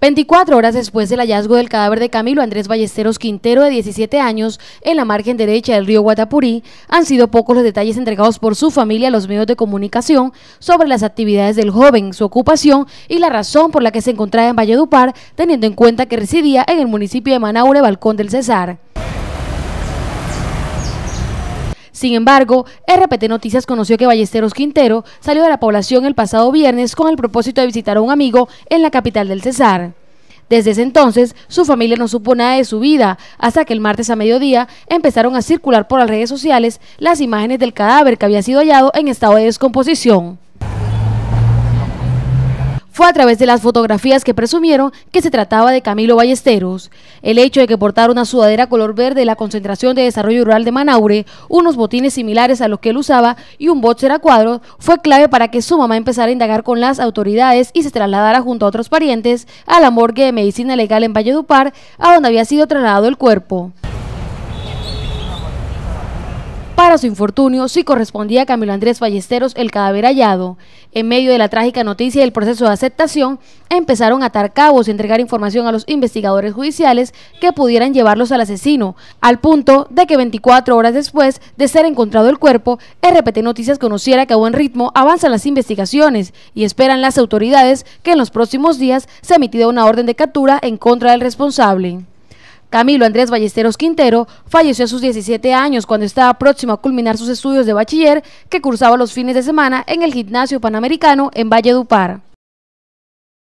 24 horas después del hallazgo del cadáver de Camilo Andrés Ballesteros Quintero, de 17 años, en la margen derecha del río Guatapurí, han sido pocos los detalles entregados por su familia a los medios de comunicación sobre las actividades del joven, su ocupación y la razón por la que se encontraba en Valledupar, teniendo en cuenta que residía en el municipio de Manaure, Balcón del Cesar. Sin embargo, RPT Noticias conoció que Ballesteros Quintero salió de la población el pasado viernes con el propósito de visitar a un amigo en la capital del Cesar. Desde ese entonces, su familia no supo nada de su vida, hasta que el martes a mediodía empezaron a circular por las redes sociales las imágenes del cadáver que había sido hallado en estado de descomposición. Fue a través de las fotografías que presumieron que se trataba de Camilo Ballesteros. El hecho de que portara una sudadera color verde de la Concentración de Desarrollo Rural de Manaure, unos botines similares a los que él usaba y un boxer a cuadro, fue clave para que su mamá empezara a indagar con las autoridades y se trasladara junto a otros parientes a la morgue de medicina legal en Valledupar, a donde había sido trasladado el cuerpo. Para su infortunio, sí correspondía a Camilo Andrés Fallesteros el cadáver hallado. En medio de la trágica noticia y el proceso de aceptación, empezaron a atar cabos y entregar información a los investigadores judiciales que pudieran llevarlos al asesino, al punto de que 24 horas después de ser encontrado el cuerpo, RPT Noticias conociera que a buen ritmo avanzan las investigaciones y esperan las autoridades que en los próximos días se emitirá una orden de captura en contra del responsable. Camilo Andrés Ballesteros Quintero falleció a sus 17 años cuando estaba próximo a culminar sus estudios de bachiller que cursaba los fines de semana en el Gimnasio Panamericano en Valledupar.